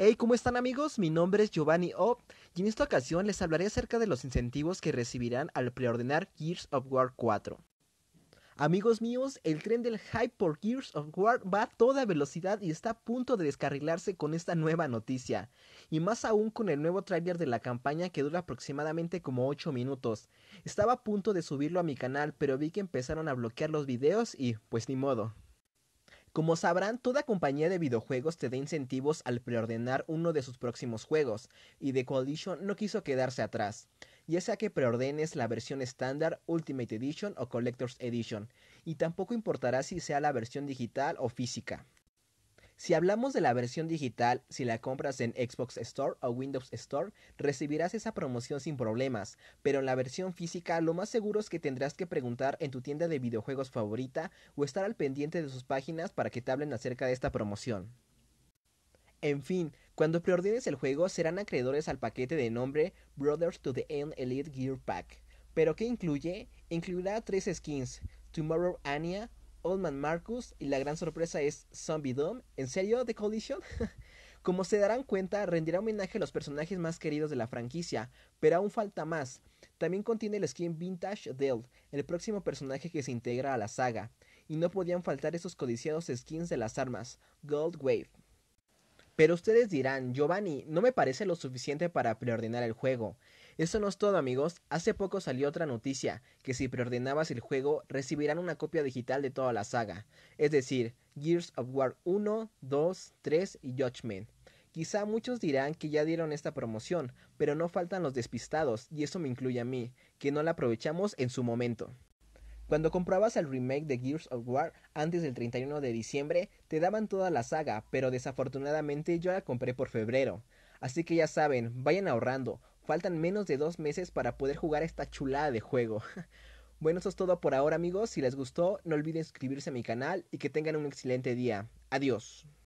Hey, ¿cómo están amigos? Mi nombre es Giovanni O y en esta ocasión les hablaré acerca de los incentivos que recibirán al preordenar Gears of War 4. Amigos míos, el tren del hype por Gears of War va a toda velocidad y está a punto de descarrilarse con esta nueva noticia, y más aún con el nuevo tráiler de la campaña que dura aproximadamente como 8 minutos. Estaba a punto de subirlo a mi canal, pero vi que empezaron a bloquear los videos y pues ni modo. Como sabrán, toda compañía de videojuegos te da incentivos al preordenar uno de sus próximos juegos, y The Coalition no quiso quedarse atrás, ya sea que preordenes la versión estándar, Ultimate Edition o Collector's Edition, y tampoco importará si sea la versión digital o física. Si hablamos de la versión digital, si la compras en Xbox Store o Windows Store, recibirás esa promoción sin problemas, pero en la versión física lo más seguro es que tendrás que preguntar en tu tienda de videojuegos favorita o estar al pendiente de sus páginas para que te hablen acerca de esta promoción. En fin, cuando preordenes el juego serán acreedores al paquete de nombre Brothers to the End Elite Gear Pack. ¿Pero qué incluye? Incluirá tres skins, Tomorrow Anya, Old Man Marcus y la gran sorpresa es Zombie Dome. ¿En serio? ¿The Collision? Como se darán cuenta, rendirá homenaje a los personajes más queridos de la franquicia, pero aún falta más. También contiene el skin vintage Dell, el próximo personaje que se integra a la saga, y no podían faltar esos codiciados skins de las armas, Gold Wave. Pero ustedes dirán, Giovanni, no me parece lo suficiente para preordenar el juego. Eso no es todo amigos, hace poco salió otra noticia, que si preordenabas el juego recibirán una copia digital de toda la saga, es decir, Gears of War 1, 2, 3 y Judgment. Quizá muchos dirán que ya dieron esta promoción, pero no faltan los despistados, y eso me incluye a mí, que no la aprovechamos en su momento. Cuando comprabas el remake de Gears of War antes del 31 de diciembre, te daban toda la saga, pero desafortunadamente yo la compré por febrero. Así que ya saben, vayan ahorrando, Faltan menos de dos meses para poder jugar esta chulada de juego. Bueno, eso es todo por ahora amigos. Si les gustó, no olviden suscribirse a mi canal y que tengan un excelente día. Adiós.